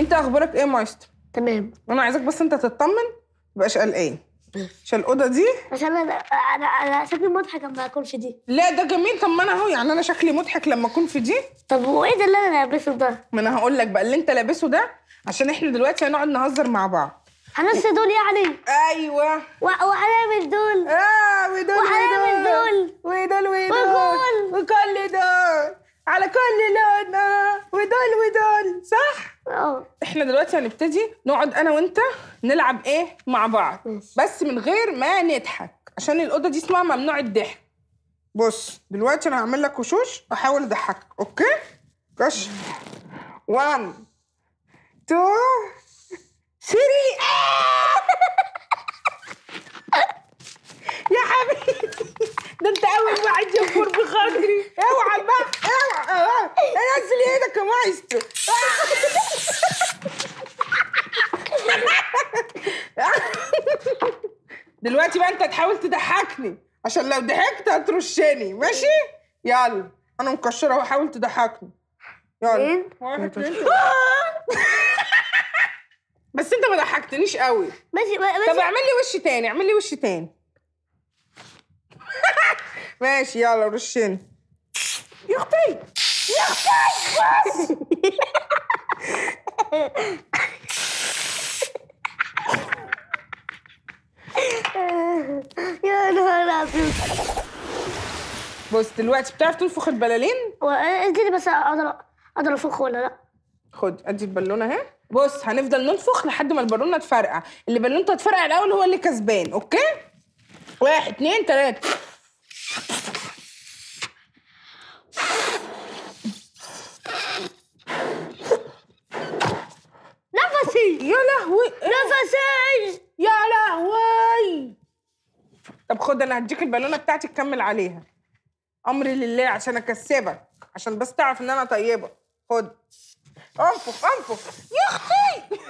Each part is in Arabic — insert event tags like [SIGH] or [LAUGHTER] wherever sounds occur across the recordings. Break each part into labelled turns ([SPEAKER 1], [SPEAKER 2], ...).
[SPEAKER 1] انت اخبارك ايه مايسترو تمام وانا عايزاك بس انت تطمن تبقاش قلقان عشان الاوضه دي عشان انا انا انا شكلي مضحك لما اكون في دي لا ده جميل طب ما انا اهو يعني انا شكلي مضحك لما اكون في دي طب وايه ده اللي انا لابسه ده ما انا هقول لك بقى اللي انت لابسه ده عشان احنا دلوقتي هنقعد نهزر مع بعض هنص دول يعني ايوه وهنعمل دول اه ودول وهنعمل دول ودول ودول وكل دول على كل لون ودول ودول صح اه احنا دلوقتي هنبتدي نقعد انا وانت نلعب ايه مع بعض بس من غير ما نضحك عشان الاوضه دي اسمها ممنوع الضحك بص دلوقتي انا هعمل لك وشوش احاول اضحكك اوكي كش 1 2 Christ! دلوقتي بقى انت تحاول تضحكني عشان لو ضحكت هترشني ماشي؟ يلا انا مكشره وحاول تضحكني يلا واحد [LAUGHS] بس انت ما ضحكتنيش قوي ماشي ماشي طب اعمل لي وش تاني اعمل لي وش تاني [LAUGHS] ماشي يلا رشني يا نهار ابيض بص دلوقتي بتعرف تنفخ البلالين؟ اديني بس اقدر اقدر انفخ ولا لا خد ادي البالونه اهي بص هنفضل ننفخ لحد ما البالونه تفرقع اللي بالونته تفرقع الاول هو اللي كسبان اوكي واحد اتنين تلاته نفسي يا لهوي طب خد انا هديك البالونه بتاعتي تكمل عليها امري لله عشان اكسبك عشان بس تعرف ان انا طيبه خد انفخ انفخ يا اختي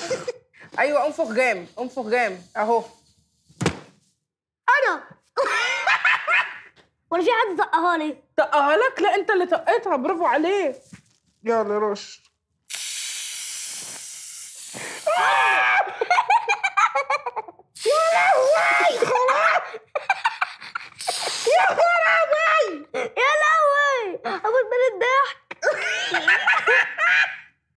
[SPEAKER 1] [LAUGHS] ايوه انفخ جام انفخ جام اهو انا [LAUGHS] ولا في حد طقها لي طقها لك لا انت اللي طقيتها برافو عليك يلا رش